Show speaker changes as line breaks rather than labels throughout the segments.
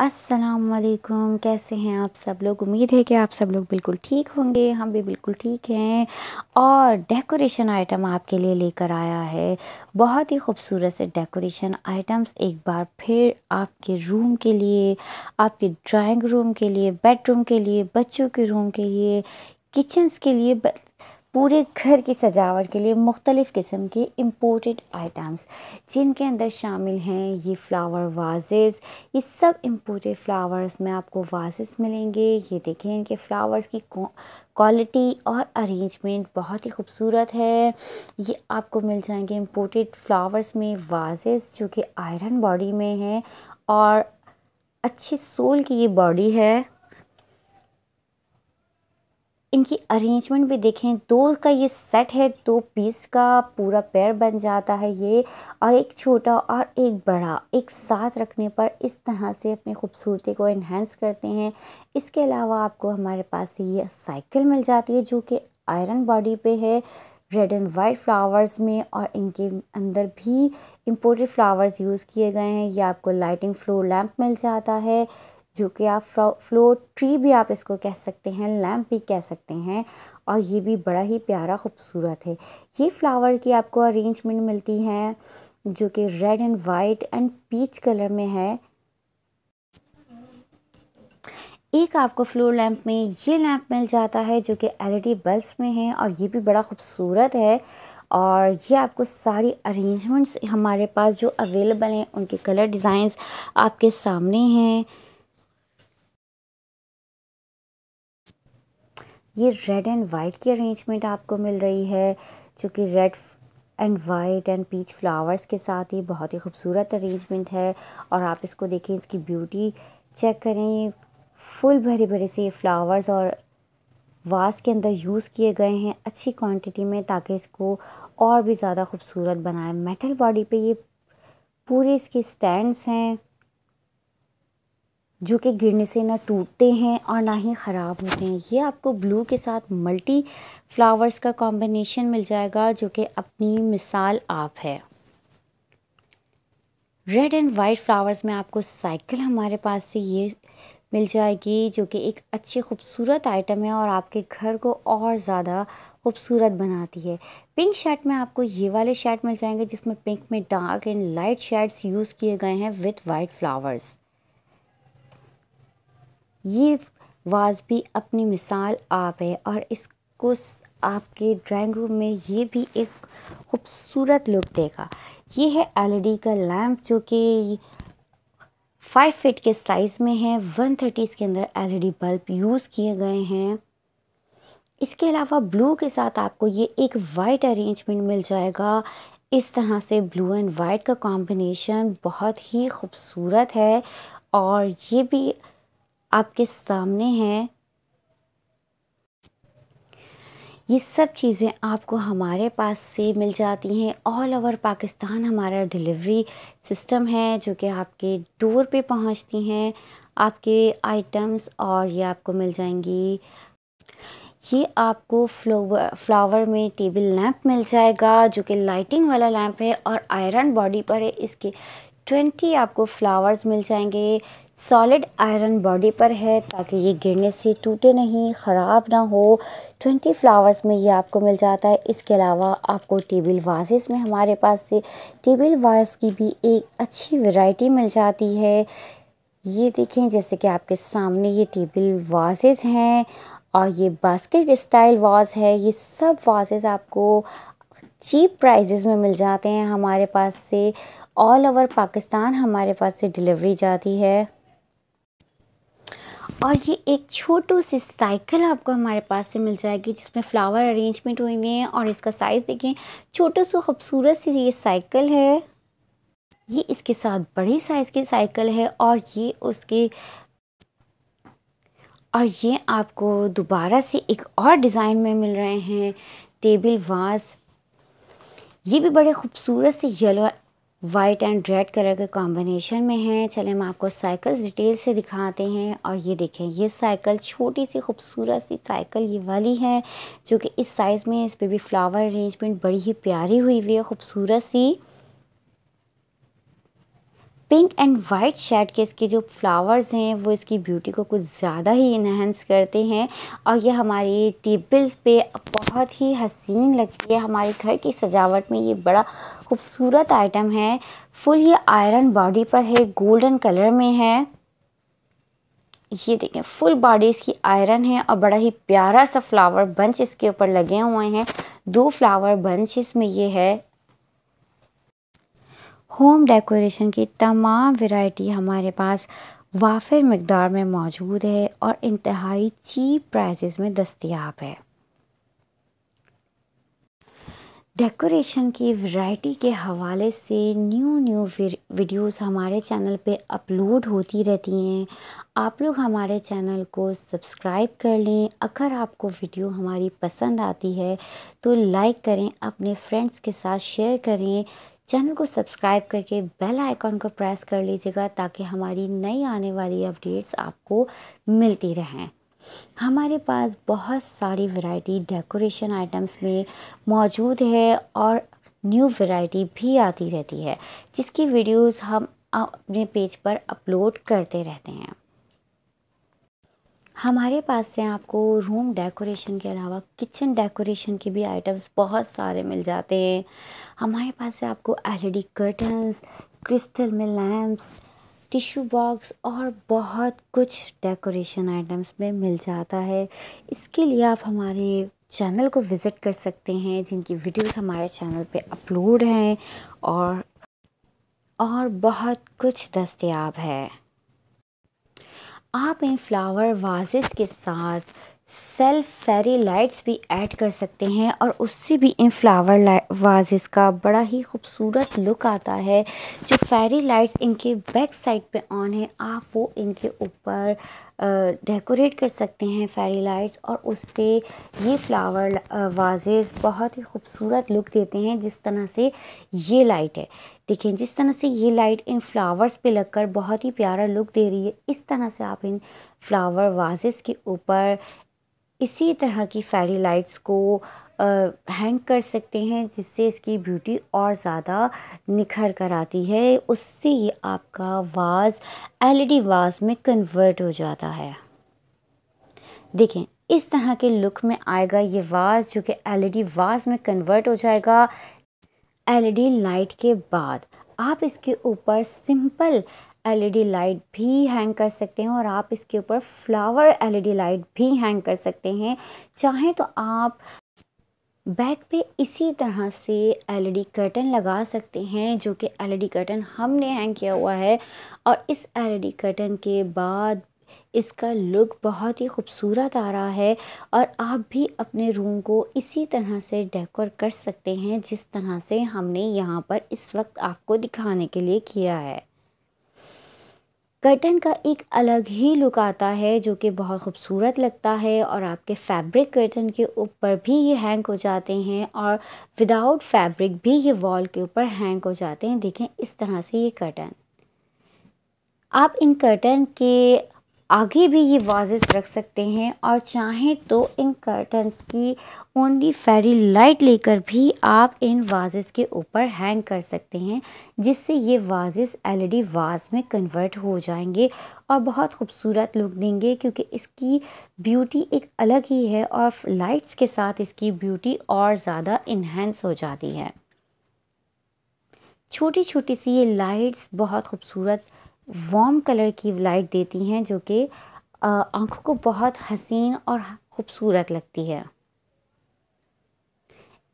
असलकुम कैसे हैं आप सब लोग उम्मीद है कि आप सब लोग बिल्कुल ठीक होंगे हम भी बिल्कुल ठीक हैं और डेकोरेशन आइटम आपके लिए लेकर आया है बहुत ही खूबसूरत से डेकोरेशन आइटम्स एक बार फिर आपके रूम के लिए आपके ड्राइंग रूम के लिए बेडरूम के लिए बच्चों के रूम के लिए किचन्स के लिए ब... पूरे घर की सजावट के लिए मुख्तलिफ़ किस्म के इम्पोर्टेड आइटम्स जिनके अंदर शामिल हैं ये फ़्लावर वाजेज़ ये सब इम्पोर्टेड फ़्लावर्स में आपको वाजेस मिलेंगे ये देखें इनके फ़्लावर्स की क्वालिटी और अरेंजमेंट बहुत ही खूबसूरत है ये आपको मिल जाएंगे इम्पोर्टेड फ़्लावर्स में वाजेस जो कि आयरन बॉडी में हैं और अच्छी सोल की ये बॉडी है इनकी अरेंजमेंट भी देखें दो का ये सेट है दो पीस का पूरा पैर बन जाता है ये और एक छोटा और एक बड़ा एक साथ रखने पर इस तरह से अपनी खूबसूरती को इन्हेंस करते हैं इसके अलावा आपको हमारे पास ये साइकिल मिल जाती है जो कि आयरन बॉडी पे है रेड एंड वाइट फ्लावर्स में और इनके अंदर भी इम्पोर्टेड फ्लावर्स यूज़ किए गए हैं ये आपको लाइटिंग फ्लोर लैम्प मिल जाता है जो कि आप फ्लोर ट्री भी आप इसको कह सकते हैं लैम्प भी कह सकते हैं और ये भी बड़ा ही प्यारा खूबसूरत है ये फ्लावर की आपको अरेंजमेंट मिलती है जो कि red and white and peach colour में है एक आपको फ्लोर लैम्प में ये लैम्प मिल जाता है जो कि एलईडी बल्ब्स में है और ये भी बड़ा खूबसूरत है और ये आपको सारी अरेंजमेंट्स हमारे पास जो अवेलेबल हैं उनके कलर डिज़ाइंस आपके सामने हैं ये रेड एंड वाइट की अरेंजमेंट आपको मिल रही है जो कि red and white and peach flowers के साथ ये बहुत ही खूबसूरत अरेंजमेंट है और आप इसको देखें इसकी ब्यूटी चेक करें फुल भरे भरे से ये फ्लावर्स और वास के अंदर यूज़ किए गए हैं अच्छी क्वांटिटी में ताकि इसको और भी ज़्यादा खूबसूरत बनाए मेटल बॉडी पे ये पूरे इसके स्टैंड्स हैं जो कि गिरने से ना टूटते हैं और ना ही ख़राब होते हैं ये आपको ब्लू के साथ मल्टी फ्लावर्स का कॉम्बिनेशन मिल जाएगा जो कि अपनी मिसाल आप है रेड एंड वाइट फ्लावर्स में आपको साइकिल हमारे पास से ये मिल जाएगी जो कि एक अच्छे खूबसूरत आइटम है और आपके घर को और ज़्यादा खूबसूरत बनाती है पिंक शर्ट में आपको ये वाले शर्ट मिल जाएंगे जिसमें पिंक में dark and light shades use किए गए हैं विथ वाइट फ्लावर्स ये वाजबी अपनी मिसाल आप है और इसको आपके ड्राइंग रूम में ये भी एक खूबसूरत लुक देगा ये है एलईडी e का लैंप जो कि फाइव फिट के साइज़ में है वन थर्टी इसके अंदर एलईडी बल्ब यूज़ किए गए हैं इसके अलावा ब्लू के साथ आपको ये एक वाइट अरेंजमेंट मिल जाएगा इस तरह से ब्लू एंड वाइट का कॉम्बिनेशन बहुत ही खूबसूरत है और ये भी आपके सामने है ये सब चीज़ें आपको हमारे पास से मिल जाती हैं ऑल ओवर पाकिस्तान हमारा डिलीवरी सिस्टम है जो कि आपके डोर पे पहुंचती हैं आपके आइटम्स और ये आपको मिल जाएंगी ये आपको फ्लोवर फ्लावर में टेबल लैंप मिल जाएगा जो कि लाइटिंग वाला लैंप है और आयरन बॉडी पर है इसके ट्वेंटी आपको फ्लावर्स मिल जाएंगे सॉलिड आयरन बॉडी पर है ताकि ये गिरने से टूटे नहीं ख़राब ना हो ट्वेंटी फ्लावर्स में ये आपको मिल जाता है इसके अलावा आपको टेबल वासेस में हमारे पास से टेबल वास की भी एक अच्छी वैरायटी मिल जाती है ये देखें जैसे कि आपके सामने ये टेबल वासेस हैं और ये बास्केट स्टाइल वाज है ये सब वासेस आपको चीप प्राइजेज़ में मिल जाते हैं हमारे पास से ऑल ओवर पाकिस्तान हमारे पास से डिलीवरी जाती है और ये एक छोटू सी साइकिल आपको हमारे पास से मिल जाएगी जिसमें फ्लावर अरेंजमेंट हुई हुई है और इसका साइज़ देखें छोटू सो खूबसूरत सी ये साइकिल है ये इसके साथ बड़ी साइज़ की साइकिल है और ये उसके और ये आपको दोबारा से एक और डिज़ाइन में मिल रहे हैं टेबल वास ये भी बड़े खूबसूरत से yellow white and red colour के कॉम्बिनेशन में है चले हम आपको साइकिल डिटेल से दिखाते हैं और ये देखें ये साइकिल छोटी सी खूबसूरत सी साइकिल ये वाली है जो कि इस साइज़ में इस पर भी फ्लावर अरेंजमेंट बड़ी ही प्यारी हुई हुई है खूबसूरत सी पिंक एंड वाइट शेड के इसके जो फ्लावर्स हैं वो इसकी ब्यूटी को कुछ ज़्यादा ही इन्हेंस करते हैं और ये हमारी टेबल पे बहुत ही हसीन लगती है हमारे घर की सजावट में ये बड़ा खूबसूरत आइटम है फुल ये आयरन बॉडी पर है गोल्डन कलर में है ये देखें फुल बॉडी इसकी आयरन है और बड़ा ही प्यारा सा फ्लावर बंच इसके ऊपर लगे हुए हैं दो फ्लावर बंच इसमें ये है होम डेकोरेशन की तमाम वैरायटी हमारे पास वाफिर मकदार में मौजूद है और इंतहाई चीप प्राइसेस में दस्तियाब है डेकोरेशन की वैरायटी के हवाले से न्यू न्यू वीडियोस हमारे चैनल पे अपलोड होती रहती हैं आप लोग हमारे चैनल को सब्सक्राइब कर लें अगर आपको वीडियो हमारी पसंद आती है तो लाइक करें अपने फ्रेंड्स के साथ शेयर करें चैनल को सब्सक्राइब करके बेल आइकॉन को प्रेस कर लीजिएगा ताकि हमारी नई आने वाली अपडेट्स आपको मिलती रहें हमारे पास बहुत सारी वैरायटी डेकोरेशन आइटम्स में मौजूद है और न्यू वैरायटी भी आती रहती है जिसकी वीडियोस हम अपने पेज पर अपलोड करते रहते हैं हमारे पास से आपको रूम डेकोरेशन के अलावा किचन डेकोरेशन के भी आइटम्स बहुत सारे मिल जाते हैं हमारे पास से आपको एलईडी कर्टन्स क्रिस्टल में लैम्प्स टिशू बॉक्स और बहुत कुछ डेकोरेशन आइटम्स में मिल जाता है इसके लिए आप हमारे चैनल को विज़िट कर सकते हैं जिनकी वीडियोस हमारे चैनल पे अपलोड हैं और और बहुत कुछ दस्तयाब है आप इन फ्लावर वाजेस के साथ सेल्फ फेरी लाइट्स भी ऐड कर सकते हैं और उससे भी इन फ्लावर वाजेस का बड़ा ही खूबसूरत लुक आता है जो फेरी लाइट्स इनके बैक साइड पे ऑन है आप वो इनके ऊपर डेकोरेट कर सकते हैं फेरी लाइट्स और उससे ये फ्लावर वाजेस बहुत ही खूबसूरत लुक देते हैं जिस तरह से ये लाइट है देखें जिस तरह से ये लाइट इन फ्लावर्स पे लगकर बहुत ही प्यारा लुक दे रही है इस तरह से आप इन फ्लावर वाजेस के ऊपर इसी तरह की फेरी लाइट्स को हैंग कर सकते हैं जिससे इसकी ब्यूटी और ज़्यादा निखर कर आती है उससे ये आपका वाज एलईडी वाज में कन्वर्ट हो जाता है देखें इस तरह के लुक में आएगा ये वाज जो कि एलईडी वाज में कन्वर्ट हो जाएगा एलईडी लाइट के बाद आप इसके ऊपर सिंपल एलईडी लाइट भी हैंग कर सकते हैं और आप इसके ऊपर फ्लावर एलईडी लाइट भी हैंग कर सकते हैं चाहें तो आप बैक पे इसी तरह से एलईडी कर्टन लगा सकते हैं जो कि एलईडी कर्टन हमने हैंग किया हुआ है और इस एलईडी कर्टन के बाद इसका लुक बहुत ही खूबसूरत आ रहा है और आप भी अपने रूम को इसी तरह से डेकोर कर सकते हैं जिस तरह से हमने यहाँ पर इस वक्त आपको दिखाने के लिए किया है कर्टन का एक अलग ही लुक आता है जो कि बहुत खूबसूरत लगता है और आपके फैब्रिक कर्टन के ऊपर भी ये हैंग हो जाते हैं और विदाउट फैब्रिक भी ये वॉल के ऊपर हैंग हो जाते हैं देखें इस तरह से ये कर्टन आप इन कर्टन के आगे भी ये वाजिश रख सकते हैं और चाहें तो इन कर्टन्स की ओनली फेरी लाइट लेकर भी आप इन वाजिश के ऊपर हैंग कर सकते हैं जिससे ये वाजिश एलईडी वाज में कन्वर्ट हो जाएंगे और बहुत खूबसूरत लुक देंगे क्योंकि इसकी ब्यूटी एक अलग ही है और लाइट्स के साथ इसकी ब्यूटी और ज़्यादा इन्हेंस हो जाती है छोटी छोटी सी ये लाइट्स बहुत खूबसूरत वॉम कलर की लाइट देती हैं जो कि आँखों को बहुत हसीन और ख़ूबसूरत लगती है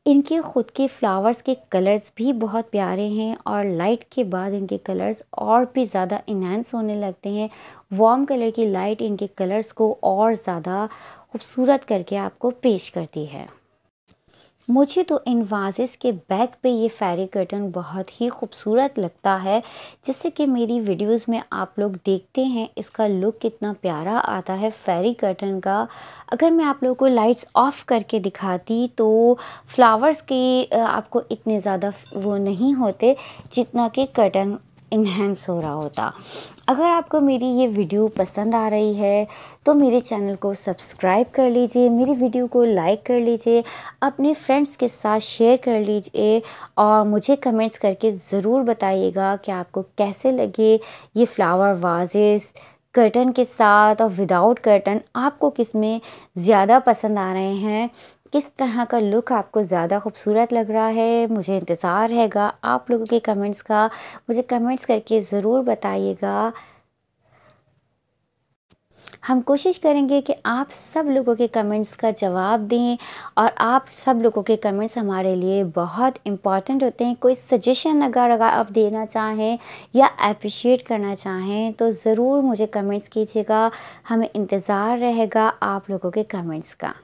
इनके ख़ुद के फ़्लावर्स के कलर्स भी बहुत प्यारे हैं और लाइट के बाद इनके कलर्स और भी ज़्यादा इन्हेंस होने लगते हैं वार्म कलर की लाइट इनके कलर्स को और ज़्यादा खूबसूरत करके आपको पेश करती है मुझे तो इन वाजेस के बैक पे ये फैरी कर्टन बहुत ही खूबसूरत लगता है जिससे कि मेरी वीडियोस में आप लोग देखते हैं इसका लुक कितना प्यारा आता है फैरी कर्टन का अगर मैं आप लोगों को लाइट्स ऑफ़ करके दिखाती तो फ्लावर्स के आपको इतने ज़्यादा वो नहीं होते जितना कि कर्टन इन्हेंस हो रहा होता अगर आपको मेरी ये वीडियो पसंद आ रही है तो मेरे चैनल को सब्सक्राइब कर लीजिए मेरी वीडियो को लाइक कर लीजिए अपने फ्रेंड्स के साथ शेयर कर लीजिए और मुझे कमेंट्स करके ज़रूर बताइएगा कि आपको कैसे लगे ये फ़्लावर वाजेस कर्टन के साथ और विदाउट कर्टन आपको किस में ज़्यादा पसंद आ रहे हैं किस तरह का लुक आपको ज़्यादा खूबसूरत लग रहा है मुझे इंतज़ार हैगा आप लोगों के कमेंट्स का मुझे कमेंट्स करके ज़रूर बताइएगा हम कोशिश करेंगे कि आप सब लोगों के कमेंट्स का जवाब दें और आप सब लोगों के कमेंट्स हमारे लिए बहुत इम्पॉर्टेंट होते हैं कोई सजेशन अगर अगर आप देना चाहें या अप्रिशिएट करना चाहें तो ज़रूर मुझे कमेंट्स कीजिएगा हमें इंतज़ार रहेगा आप लोगों के कमेंट्स का